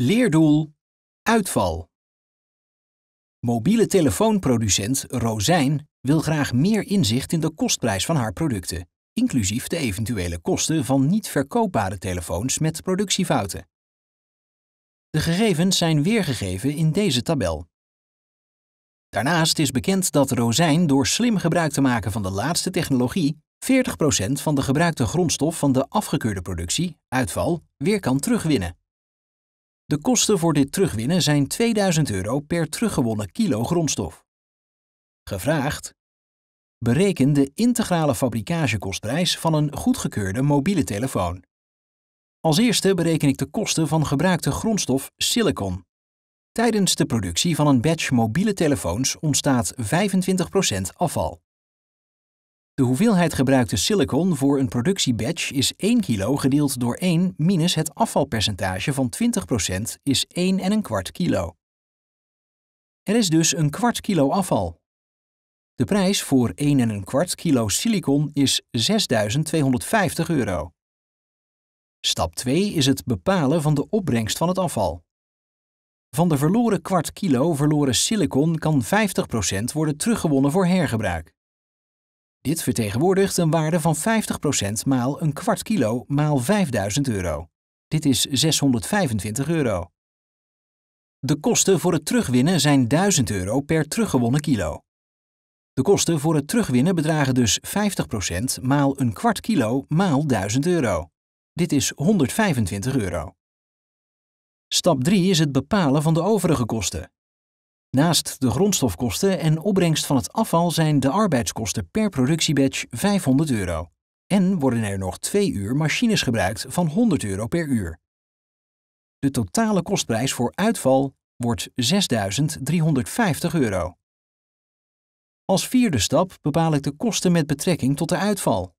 Leerdoel uitval. Mobiele telefoonproducent Rozijn wil graag meer inzicht in de kostprijs van haar producten, inclusief de eventuele kosten van niet verkoopbare telefoons met productiefouten. De gegevens zijn weergegeven in deze tabel. Daarnaast is bekend dat Rozijn door slim gebruik te maken van de laatste technologie 40% van de gebruikte grondstof van de afgekeurde productie, uitval, weer kan terugwinnen. De kosten voor dit terugwinnen zijn 2000 euro per teruggewonnen kilo grondstof. Gevraagd: Bereken de integrale fabrikagekostprijs van een goedgekeurde mobiele telefoon. Als eerste bereken ik de kosten van gebruikte grondstof silicon. Tijdens de productie van een batch mobiele telefoons ontstaat 25% afval. De hoeveelheid gebruikte silicon voor een productiebatch is 1 kilo gedeeld door 1 minus het afvalpercentage van 20% is 1 en een kwart kilo. Er is dus een kwart kilo afval. De prijs voor 1 en een kwart kilo silicon is 6.250 euro. Stap 2 is het bepalen van de opbrengst van het afval. Van de verloren kwart kilo verloren silicon kan 50% worden teruggewonnen voor hergebruik. Dit vertegenwoordigt een waarde van 50% maal een kwart kilo maal 5000 euro. Dit is 625 euro. De kosten voor het terugwinnen zijn 1000 euro per teruggewonnen kilo. De kosten voor het terugwinnen bedragen dus 50% maal een kwart kilo maal 1000 euro. Dit is 125 euro. Stap 3 is het bepalen van de overige kosten. Naast de grondstofkosten en opbrengst van het afval zijn de arbeidskosten per productiebatch 500 euro. En worden er nog twee uur machines gebruikt van 100 euro per uur. De totale kostprijs voor uitval wordt 6.350 euro. Als vierde stap bepaal ik de kosten met betrekking tot de uitval.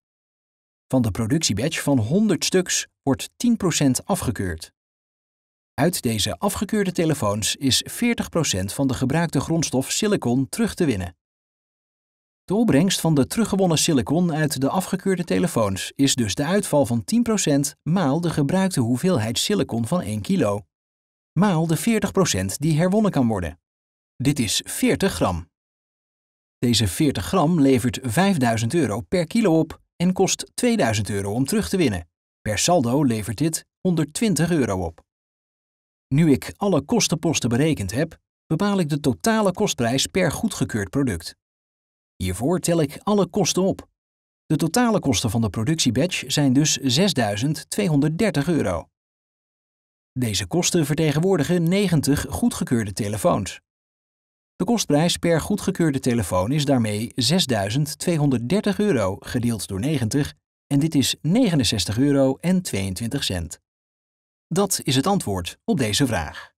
Van de productiebatch van 100 stuks wordt 10% afgekeurd. Uit deze afgekeurde telefoons is 40% van de gebruikte grondstof silicon terug te winnen. De opbrengst van de teruggewonnen silicon uit de afgekeurde telefoons is dus de uitval van 10% maal de gebruikte hoeveelheid silicon van 1 kilo, maal de 40% die herwonnen kan worden. Dit is 40 gram. Deze 40 gram levert 5000 euro per kilo op en kost 2000 euro om terug te winnen. Per saldo levert dit 120 euro op. Nu ik alle kostenposten berekend heb, bepaal ik de totale kostprijs per goedgekeurd product. Hiervoor tel ik alle kosten op. De totale kosten van de productiebatch zijn dus 6.230 euro. Deze kosten vertegenwoordigen 90 goedgekeurde telefoons. De kostprijs per goedgekeurde telefoon is daarmee 6.230 euro gedeeld door 90 en dit is 69 euro en 22 cent. Dat is het antwoord op deze vraag.